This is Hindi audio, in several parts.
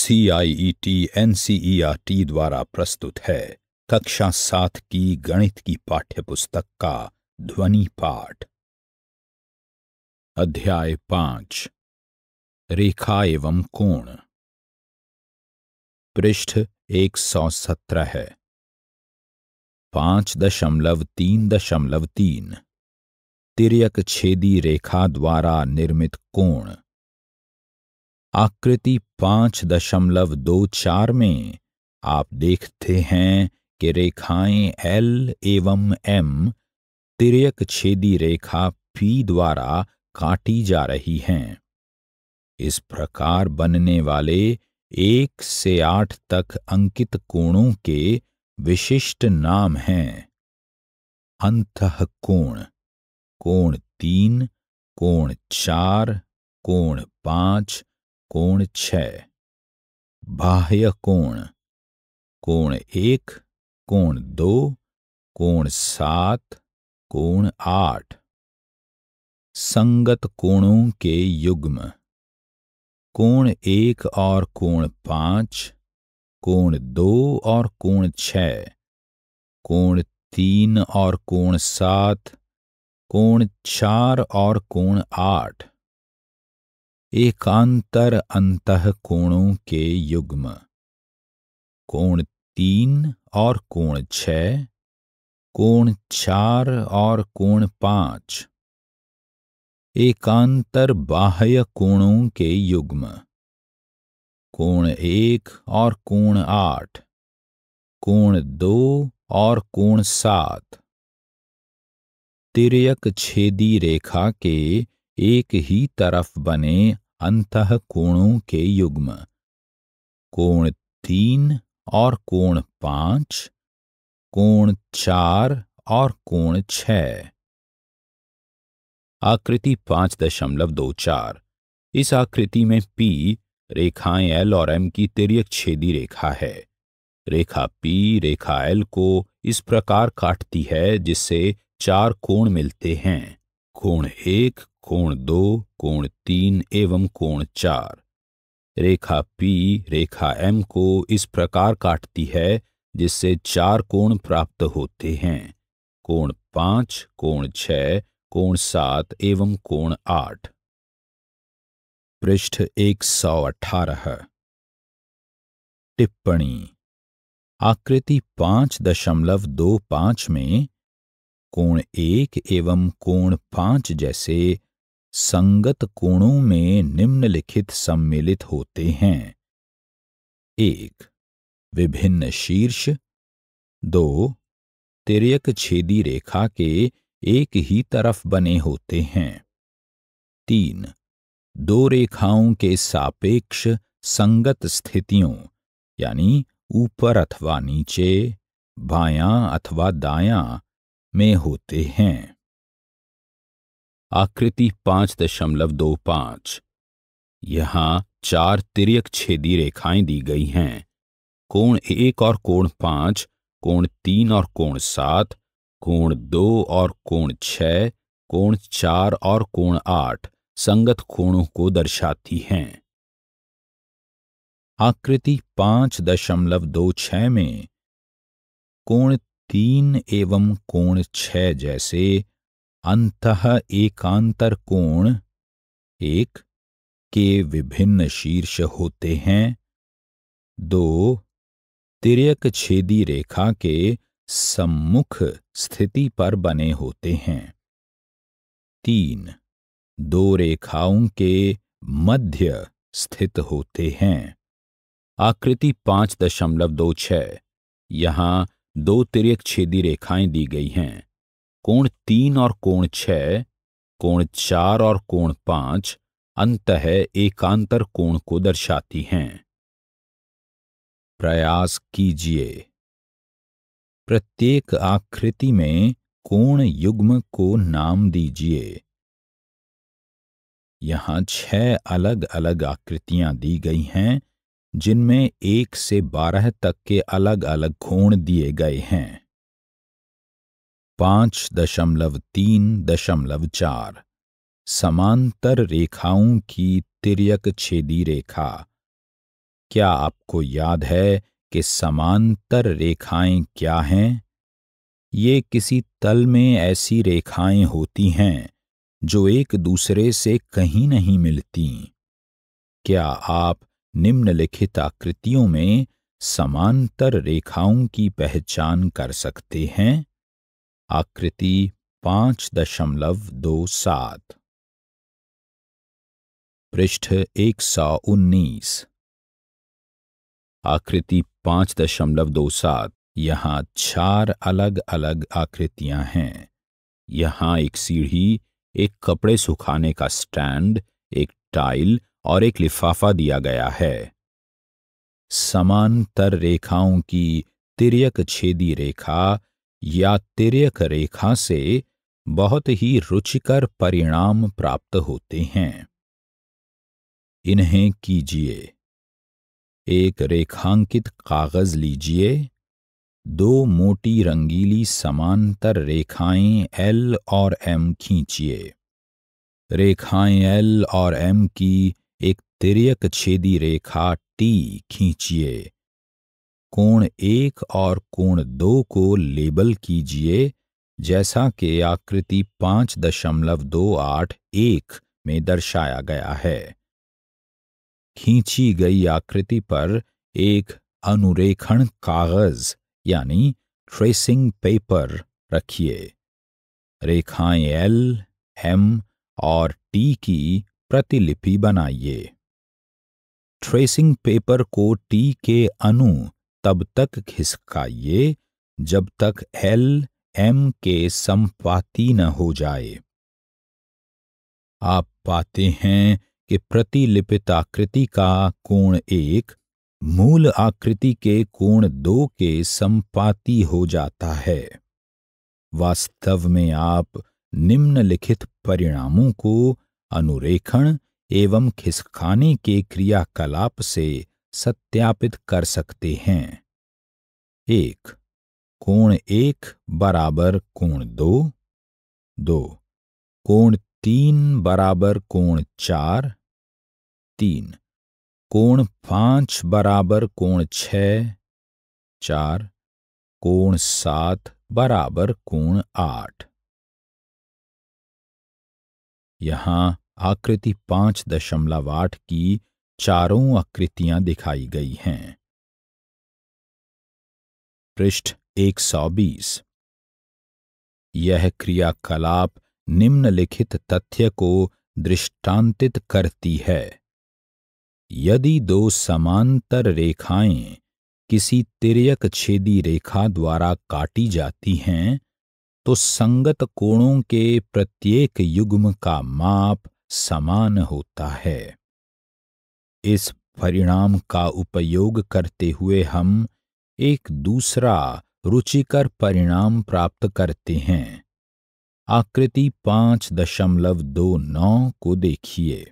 C I E T N R T द्वारा प्रस्तुत है कक्षा सात की गणित की पाठ्यपुस्तक का ध्वनि पाठ अध्याय पांच रेखा एवं कोण पृष्ठ एक सौ सत्रह है पांच दशमलव तीन दशमलव तीन तिरक छेदी रेखा द्वारा निर्मित कोण आकृति पांच दशमलव दो चार में आप देखते हैं कि रेखाएं एल एवं एम तिरयक छेदी रेखा पी द्वारा काटी जा रही हैं इस प्रकार बनने वाले एक से आठ तक अंकित कोणों के विशिष्ट नाम हैं अंत कोण कोण तीन कोण चार कोण पांच कोण छ बाह्य कोण कोण एक कोण दो कोण सात कोण आठ संगत कोणों के युग्म कोण एक और कोण पांच कोण दो और कोण छ कोण तीन और कोण सात कोण चार और कोण आठ एकांतर अंत कोणों के युग्म कोण तीन और कोण छ कोण चार और कोण पांच एकांतर बाह्य कोणों के युग्म कोण एक और कोण आठ कोण दो और कोण सात तिरयक छेदी रेखा के एक ही तरफ बने अंत कोणों के युग्म कोण तीन और कोण पांच कोण चार और कोण छ आकृति पांच दशमलव दो चार इस आकृति में पी रेखाएं L और एम की तिरक छेदी रेखा है रेखा पी रेखा L को इस प्रकार काटती है जिससे चार कोण मिलते हैं कोण एक कोण दो कोण तीन एवं कोण चार रेखा पी रेखा एम को इस प्रकार काटती है जिससे चार कोण प्राप्त होते हैं कोण पांच कोण छ कोण सात एवं कोण आठ पृष्ठ एक सौ अठारह टिप्पणी आकृति पांच दशमलव दो पांच में कोण एक एवं कोण पांच जैसे संगत कोणों में निम्नलिखित सम्मिलित होते हैं एक विभिन्न शीर्ष दो तिरक छेदी रेखा के एक ही तरफ बने होते हैं तीन दो रेखाओं के सापेक्ष संगत स्थितियों यानी ऊपर अथवा नीचे बायां अथवा दायां में होते हैं आकृति पांच दशमलव दो पांच यहाँ चार तिरक छेदी रेखाएं दी गई हैं कोण एक और कोण पांच कोण तीन और कोण सात कोण दो और कोण छः कोण चार और कोण आठ संगत कोणों को दर्शाती हैं आकृति पांच दशमलव दो छ में कोण तीन एवं कोण छ जैसे अंत एकांतर कोण एक के विभिन्न शीर्ष होते हैं दो तिरक छेदी रेखा के सम्मुख स्थिति पर बने होते हैं तीन दो रेखाओं के मध्य स्थित होते हैं आकृति पांच दशमलव दो छह यहाँ दो तिरक छेदी रेखाएं दी गई हैं कोण तीन और कोण छः कोण चार और कोण पांच अंतः एकांतर कोण को दर्शाती हैं प्रयास कीजिए प्रत्येक आकृति में कोण युग्म को नाम दीजिए यहाँ छह अलग अलग आकृतियां दी गई हैं जिनमें एक से बारह तक के अलग अलग कोण दिए गए हैं पाँच दशमलव तीन दशमलव चार समांतर रेखाओं की तिरक छेदी रेखा क्या आपको याद है कि समांतर रेखाएं क्या हैं ये किसी तल में ऐसी रेखाएं होती हैं जो एक दूसरे से कहीं नहीं मिलती क्या आप निम्नलिखित आकृतियों में समांतर रेखाओं की पहचान कर सकते हैं आकृति पांच दशमलव दो सात पृष्ठ एक सौ उन्नीस आकृति पांच दशमलव दो सात यहाँ चार अलग अलग आकृतियां हैं यहाँ एक सीढ़ी एक कपड़े सुखाने का स्टैंड एक टाइल और एक लिफाफा दिया गया है समांतर रेखाओं की तिरक छेदी रेखा या तिरक रेखा से बहुत ही रुचिकर परिणाम प्राप्त होते हैं इन्हें कीजिए एक रेखांकित कागज लीजिए दो मोटी रंगीली समांतर रेखाएं एल और एम खींचिए रेखाएं एल और एम की एक तिरक छेदी रेखा टी खींचिए कोण एक और कोण दो को लेबल कीजिए जैसा कि आकृति पांच दशमलव दो आठ एक में दर्शाया गया है खींची गई आकृति पर एक अनुरेखण कागज यानी ट्रेसिंग पेपर रखिए रेखाएं एल एम और टी की प्रतिलिपि बनाइए ट्रेसिंग पेपर को टी के अनु तब तक खिसकाइए जब तक एल एम के संपाति न हो जाए आप पाते हैं कि प्रतिलिपित आकृति का कोण एक मूल आकृति के कोण दो के संपाती हो जाता है वास्तव में आप निम्नलिखित परिणामों को अनुरेखण एवं खिसकाने के क्रियाकलाप से सत्यापित कर सकते हैं एक कोण एक बराबर कोण दो दो कोण तीन बराबर कोण चार तीन कोण पांच बराबर कोण छ चार कोण सात बराबर कोण आठ यहां आकृति पांच दशमलव आठ की चारों आकृतियां दिखाई गई हैं पृष्ठ 120 यह क्रियाकलाप निम्नलिखित तथ्य को दृष्टांतित करती है यदि दो समांतर रेखाएं किसी तिरयक छेदी रेखा द्वारा काटी जाती हैं तो संगत कोणों के प्रत्येक युग्म का माप समान होता है इस परिणाम का उपयोग करते हुए हम एक दूसरा रुचिकर परिणाम प्राप्त करते हैं आकृति पांच दशमलव दो नौ को देखिए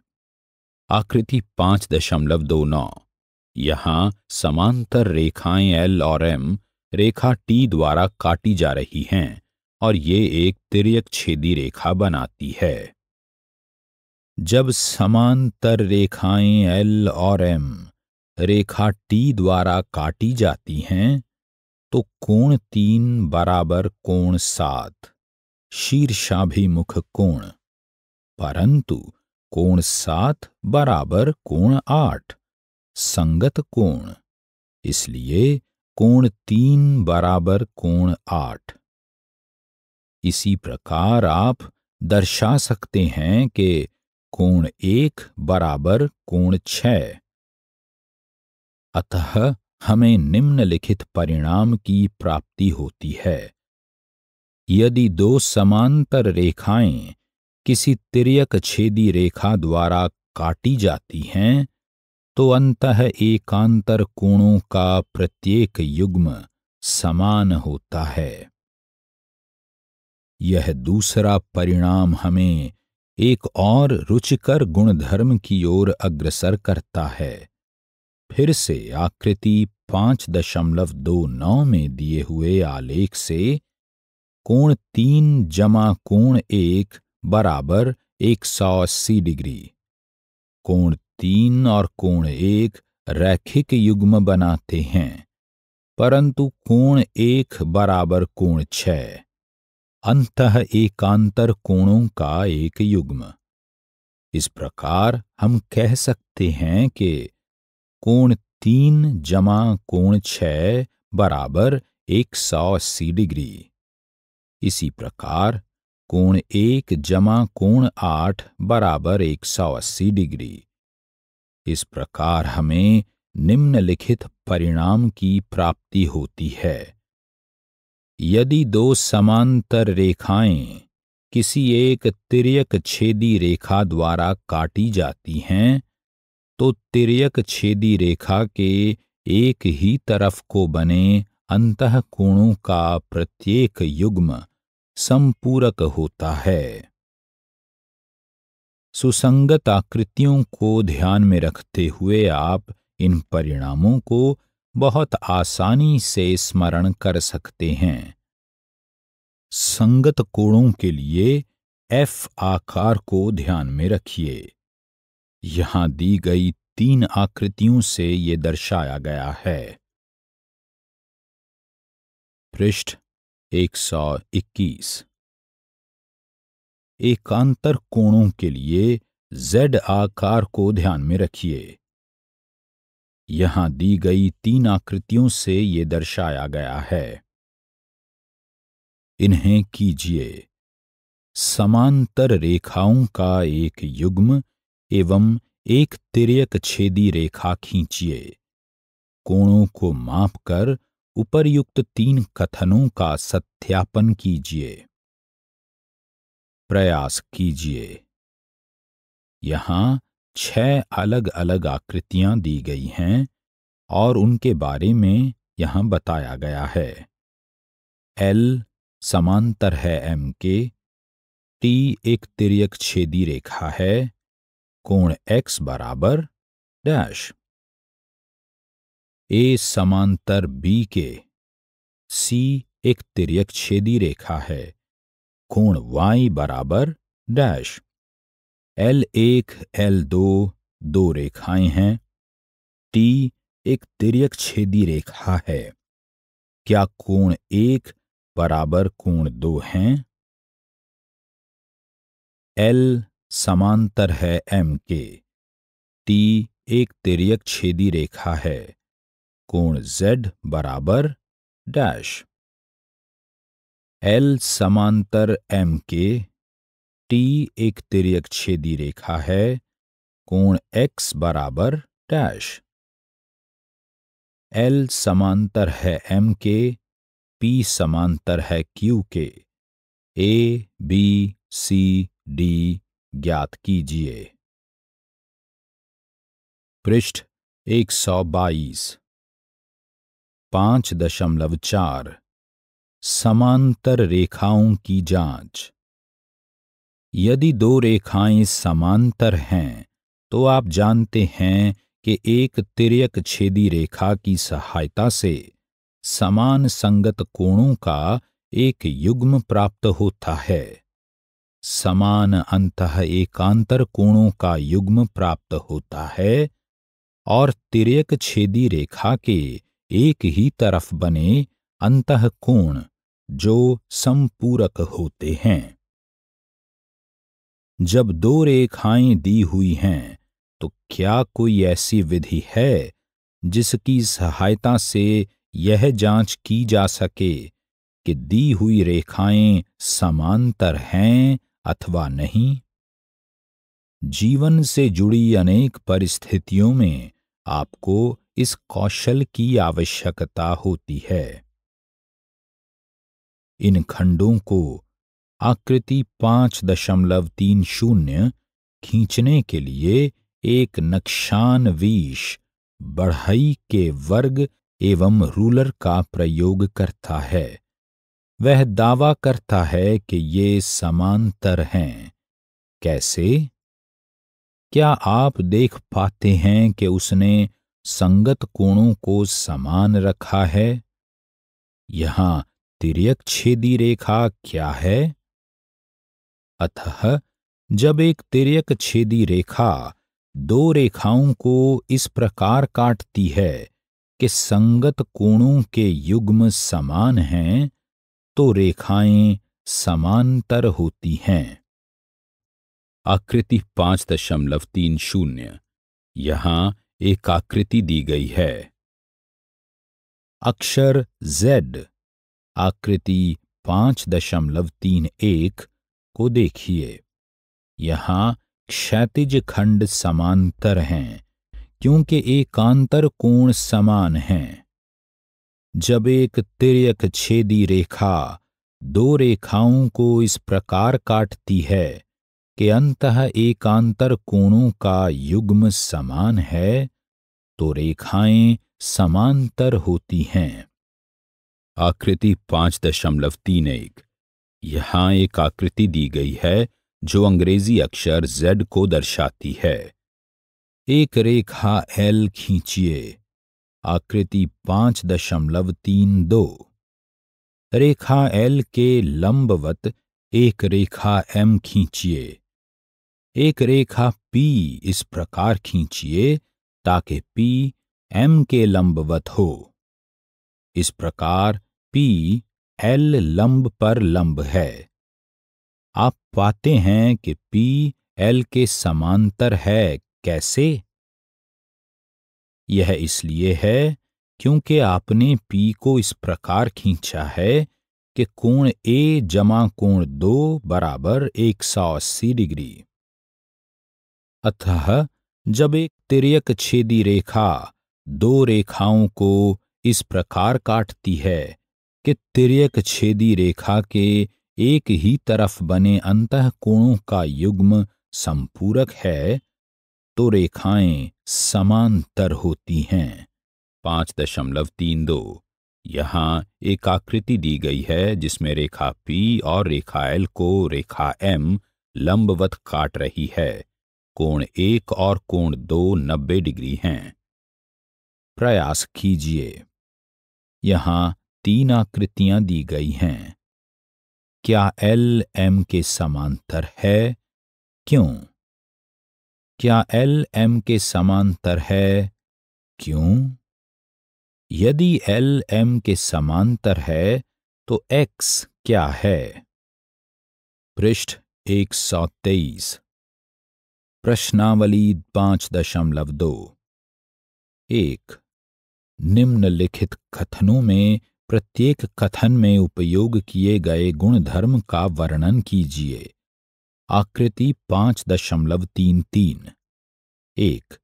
आकृति पांच दशमलव दो नौ यहाँ समांतर रेखाएं एल और एम रेखा टी द्वारा काटी जा रही हैं और ये एक तिरक छेदी रेखा बनाती है जब समांतर रेखाएं एल और एम रेखा टी द्वारा काटी जाती हैं तो कोण तीन बराबर कोण सात शीर्षाभिमुख कोण परंतु कोण सात बराबर कोण आठ संगत कोण इसलिए कोण तीन बराबर कोण आठ इसी प्रकार आप दर्शा सकते हैं कि कोण एक बराबर कोण छ अतः हमें निम्नलिखित परिणाम की प्राप्ति होती है यदि दो समांतर रेखाएं किसी तिरक छेदी रेखा द्वारा काटी जाती हैं तो अंत एकांतर कोणों का प्रत्येक युग्म समान होता है यह दूसरा परिणाम हमें एक और रुचिकर गुणधर्म की ओर अग्रसर करता है फिर से आकृति पांच दशमलव दो नौ में दिए हुए आलेख से कोण तीन जमा कोण एक बराबर एक सौ अस्सी डिग्री कोण तीन और कोण एक रैखिक युग्म बनाते हैं परंतु कोण एक बराबर कोण छ अंत एकांतर कोणों का एक युग्म इस प्रकार हम कह सकते हैं कि कोण तीन जमा कोण छ बराबर एक सौ अस्सी डिग्री इसी प्रकार कोण एक जमा कोण आठ बराबर एक सौ अस्सी डिग्री इस प्रकार हमें निम्नलिखित परिणाम की प्राप्ति होती है यदि दो समांतर रेखाएं किसी एक तिरयक छेदी रेखा द्वारा काटी जाती हैं तो तिरयक छेदी रेखा के एक ही तरफ को बने अंतकोणों का प्रत्येक युग्म संपूरक होता है सुसंगत आकृतियों को ध्यान में रखते हुए आप इन परिणामों को बहुत आसानी से स्मरण कर सकते हैं संगत कोणों के लिए एफ आकार को ध्यान में रखिए यहां दी गई तीन आकृतियों से ये दर्शाया गया है पृष्ठ 121 एकांतर कोणों के लिए जेड आकार को ध्यान में रखिए यहाँ दी गई तीन आकृतियों से ये दर्शाया गया है इन्हें कीजिए समांतर रेखाओं का एक युग्म एवं एक तिरयक छेदी रेखा खींचिए कोणों को मापकर उपरयुक्त तीन कथनों का सत्यापन कीजिए प्रयास कीजिए यहां छह अलग अलग आकृतियां दी गई हैं और उनके बारे में यहाँ बताया गया है एल समांतर है एम के टी एक तिरक छेदी रेखा है कोण एक्स बराबर डैश ए समांतर बी के सी एक तिरक छेदी रेखा है कोण वाई बराबर डैश एल एक एल दो दो रेखाएं हैं टी एक तिरक छेदी रेखा है क्या कोण एक बराबर कोण दो हैं एल समांतर है एम के टी एक तिरक छेदी रेखा है कोण जेड बराबर डैश एल समांतर एम के टी एक तिरक छेदी रेखा है कोण एक्स बराबर डैश एल समांतर है एम के पी समांतर है क्यू के ए बी सी डी ज्ञात कीजिए पृष्ठ 122 चार समांतर रेखाओं की जांच यदि दो रेखाएं समांतर हैं तो आप जानते हैं कि एक तिरयक छेदी रेखा की सहायता से समान संगत कोणों का एक युग्म प्राप्त होता है समान अंत एकांतर कोणों का युग्म प्राप्त होता है और तिरयक छेदी रेखा के एक ही तरफ बने अंत कोण जो संपूरक होते हैं जब दो रेखाएं दी हुई हैं तो क्या कोई ऐसी विधि है जिसकी सहायता से यह जांच की जा सके कि दी हुई रेखाएं समांतर हैं अथवा नहीं जीवन से जुड़ी अनेक परिस्थितियों में आपको इस कौशल की आवश्यकता होती है इन खंडों को आकृति पांच दशमलव तीन शून्य खींचने के लिए एक नक्शानवीश बढ़ई के वर्ग एवं रूलर का प्रयोग करता है वह दावा करता है कि ये समांतर हैं कैसे क्या आप देख पाते हैं कि उसने संगत कोणों को समान रखा है यहाँ तिरक छेदी रेखा क्या है अतः जब एक तिरक छेदी रेखा दो रेखाओं को इस प्रकार काटती है कि संगत कोणों के युग्म समान हैं तो रेखाएं समांतर होती हैं आकृति पांच दशमलव तीन शून्य यहां एक आकृति दी गई है अक्षर Z आकृति पांच दशमलव तीन एक को देखिए यहाँ क्षैतिज खंड समांतर हैं क्योंकि एकांतर कोण समान है जब एक तिरक छेदी रेखा दो रेखाओं को इस प्रकार काटती है कि अंत एकांतर कोणों का युग्म समान है तो रेखाएं समांतर होती हैं आकृति पांच दशमलव तीन एक यहाँ एक आकृति दी गई है जो अंग्रेजी अक्षर जेड को दर्शाती है एक रेखा एल खींचिए आकृति पांच दशमलव तीन दो रेखा एल के लंबवत एक रेखा एम खींचिए एक रेखा पी इस प्रकार खींचिए ताकि पी एम के लंबवत हो इस प्रकार पी एल लंब पर लंब है आप पाते हैं कि पी एल के समांतर है कैसे यह इसलिए है क्योंकि आपने पी को इस प्रकार खींचा है कि कोण ए जमा कोण दो बराबर एक सौ अस्सी डिग्री अतः जब एक तिरक छेदी रेखा दो रेखाओं को इस प्रकार काटती है कि तिरक छेदी रेखा के एक ही तरफ बने अंत कोणों का युग्म संपूरक है तो रेखाएं समांतर होती हैं पांच दशमलव तीन दो यहाँ एक आकृति दी गई है जिसमें रेखा P और रेखा L को रेखा M लंबवत काट रही है कोण एक और कोण दो नब्बे डिग्री हैं प्रयास कीजिए यहाँ तीन आकृतियां दी गई हैं क्या एल एम के समांतर है क्यों क्या एल एम के समांतर है क्यों यदि एल एम के समांतर है तो एक्स क्या है पृष्ठ एक सौ तेईस प्रश्नावली पांच दशमलव दो एक निम्नलिखित कथनों में प्रत्येक कथन में उपयोग किए गए गुण धर्म का वर्णन कीजिए आकृति पांच दशमलव तीन तीन एक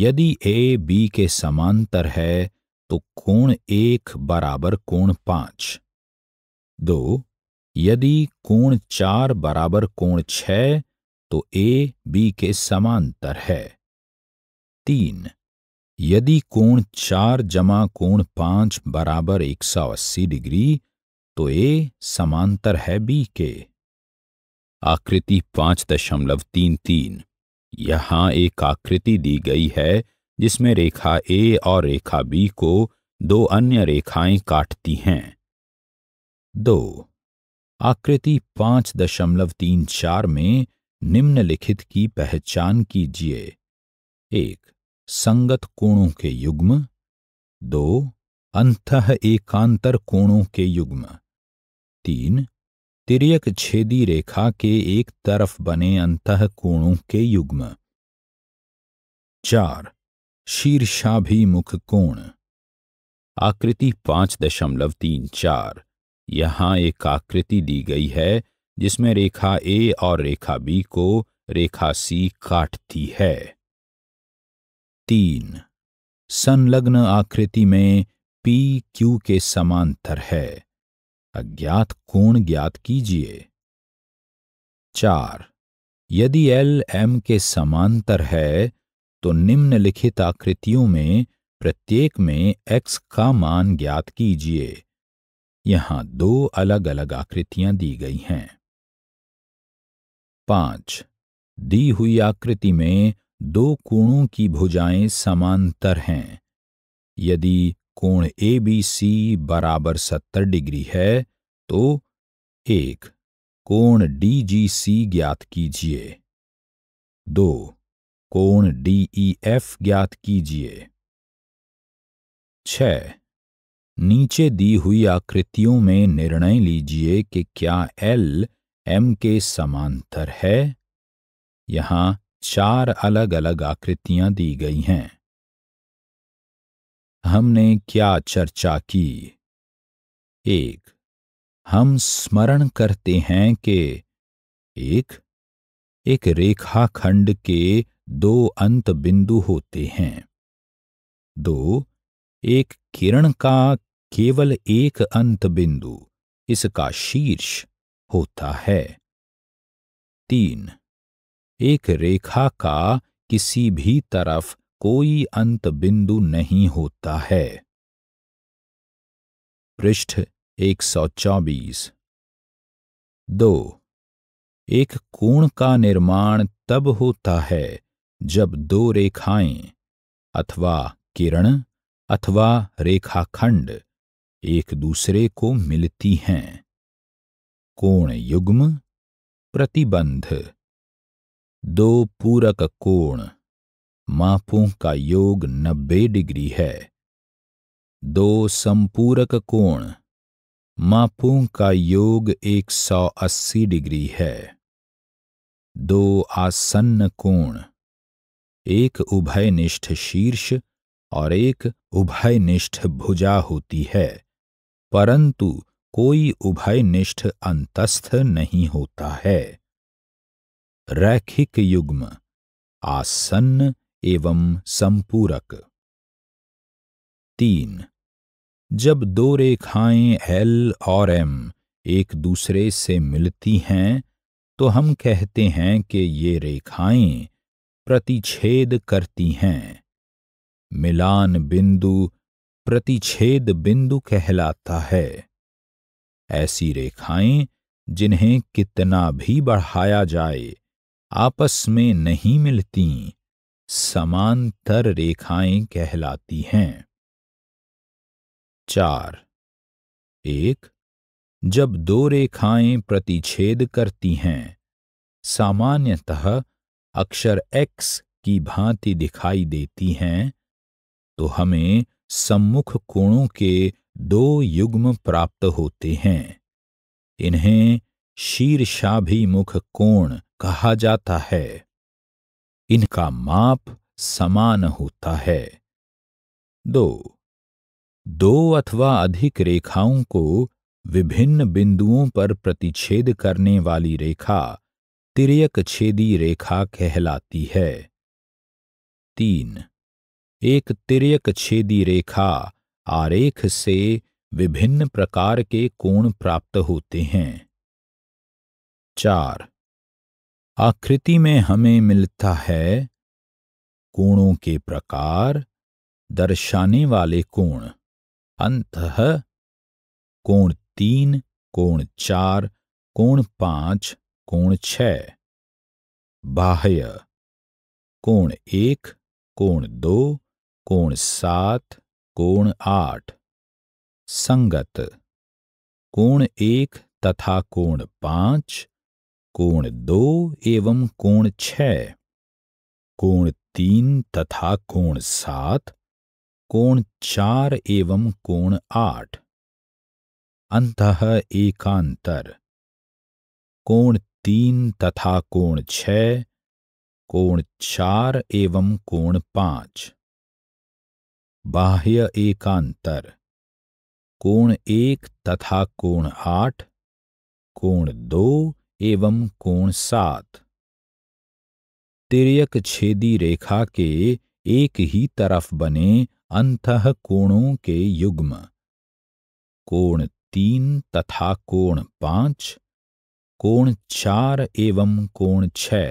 यदि ए बी के समांतर है तो कोण एक बराबर कोण पांच दो यदि कोण चार बराबर कोण छ तो ए बी के समांतर है तीन यदि कोण चार जमा कोण पांच बराबर एक सौ अस्सी डिग्री तो ए समांतर है बी के आकृति पांच दशमलव तीन तीन यहाँ एक आकृति दी गई है जिसमें रेखा ए और रेखा बी को दो अन्य रेखाएं काटती हैं दो आकृति पांच दशमलव तीन चार में निम्नलिखित की पहचान कीजिए एक संगत कोणों के युग्म दो अंत एकांतर कोणों के युग्म तीन तिरयक छेदी रेखा के एक तरफ बने अंत कोणों के युग्म चार शीर्षाभिमुख कोण आकृति पांच दशमलव तीन चार यहाँ एक आकृति दी गई है जिसमें रेखा ए और रेखा बी को रेखा सी काटती है तीन संलग्न आकृति में पी क्यू के समांतर है अज्ञात कोण ज्ञात कीजिए चार यदि एल एम के समांतर है तो निम्नलिखित आकृतियों में प्रत्येक में एक्स का मान ज्ञात कीजिए यहां दो अलग अलग आकृतियां दी गई हैं पांच दी हुई आकृति में दो कोणों की भुजाएं समांतर हैं यदि कोण ए बी सी बराबर सत्तर डिग्री है तो एक कोण डी जी सी ज्ञात कीजिए दो कोण डी ई एफ ज्ञात कीजिए छ नीचे दी हुई आकृतियों में निर्णय लीजिए कि क्या एल एम के समांतर है यहां चार अलग अलग आकृतियां दी गई हैं हमने क्या चर्चा की एक हम स्मरण करते हैं कि एक एक रेखाखंड के दो अंत बिंदु होते हैं दो एक किरण का केवल एक अंत बिंदु इसका शीर्ष होता है तीन एक रेखा का किसी भी तरफ कोई अंत बिंदु नहीं होता है पृष्ठ 124 दो एक कोण का निर्माण तब होता है जब दो रेखाएं अथवा किरण अथवा रेखाखंड एक दूसरे को मिलती हैं कोण युग्म प्रतिबंध दो पूरक कोण मापों का योग 90 डिग्री है दो संपूरक कोण मापों का योग 180 डिग्री है दो आसन्न कोण एक उभयनिष्ठ शीर्ष और एक उभयनिष्ठ भुजा होती है परंतु कोई उभयनिष्ठ अंतस्थ नहीं होता है रैखिक युग्म आसन्न एवं संपूरक तीन जब दो रेखाएं एल और एम एक दूसरे से मिलती हैं तो हम कहते हैं कि ये रेखाएं प्रतिच्छेद करती हैं मिलान बिंदु प्रतिच्छेद बिंदु कहलाता है ऐसी रेखाएं जिन्हें कितना भी बढ़ाया जाए आपस में नहीं मिलती समांतर रेखाएं कहलाती हैं चार एक जब दो रेखाएं प्रतिच्छेद करती हैं सामान्यतः अक्षर x की भांति दिखाई देती हैं तो हमें सम्मुख कोणों के दो युग्म प्राप्त होते हैं इन्हें शीर्षाभिमुख कोण कहा जाता है इनका माप समान होता है दो दो अथवा अधिक रेखाओं को विभिन्न बिंदुओं पर प्रतिच्छेद करने वाली रेखा तिरयक छेदी रेखा कहलाती है तीन एक तिरयक छेदी रेखा आरेख से विभिन्न प्रकार के कोण प्राप्त होते हैं चार आकृति में हमें मिलता है कोणों के प्रकार दर्शाने वाले कोण अंत कोण तीन कोण चार कोण पांच कोण छ बाह्य कोण एक कोण दो कोण सात कोण आठ संगत कोण एक तथा कोण पांच कोण दो एवं कोण छ कोण तीन तथा कोण सात कोण चार एवं कोण आठ अंत एकांतर कोण तीन तथा कोण छ कोण चार एवं कोण पांच बाह्य एकांतर कोण एक तथा कोण आठ कोण दो एवं कोण सात तिरयक छेदी रेखा के एक ही तरफ बने अंत कोणों के युग्म कोण तीन तथा कोण पांच कोण चार एवं कोण छ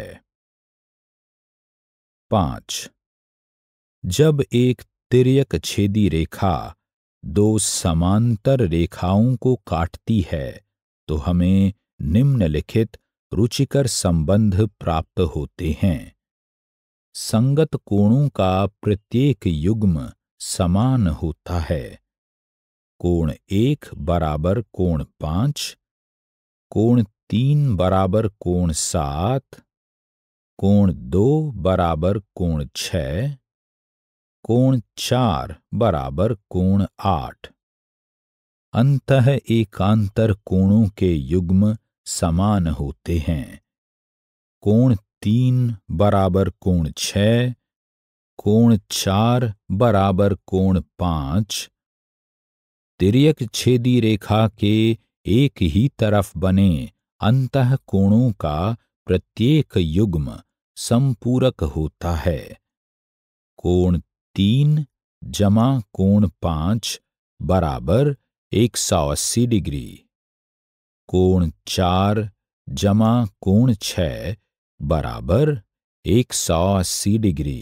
पांच जब एक तिरयक छेदी रेखा दो समांतर रेखाओं को काटती है तो हमें निम्नलिखित रुचिकर संबंध प्राप्त होते हैं संगत कोणों का प्रत्येक युग्म समान होता है कोण एक बराबर कोण पांच कोण तीन बराबर कोण सात कोण दो बराबर कोण छ कोण चार बराबर कोण आठ अंत एकांतर कोणों के युग्म समान होते हैं कोण तीन बराबर कोण छ कोण चार बराबर कोण पांच तिरक छेदी रेखा के एक ही तरफ बने अंत कोणों का प्रत्येक युग्म संपूरक होता है कोण तीन जमा कोण पांच बराबर एक सौ अस्सी डिग्री कोण चार जमा कोण छ बराबर एक सौ अस्सी डिग्री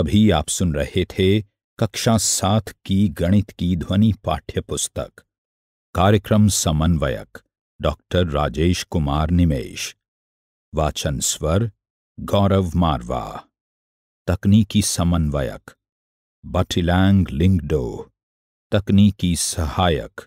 अभी आप सुन रहे थे कक्षा सात की गणित की ध्वनि पाठ्य पुस्तक कार्यक्रम समन्वयक डॉक्टर राजेश कुमार निमेश वाचन स्वर गौरव मारवा तकनीकी समन्वयक बटिलैंग लिंगडो तकनीकी सहायक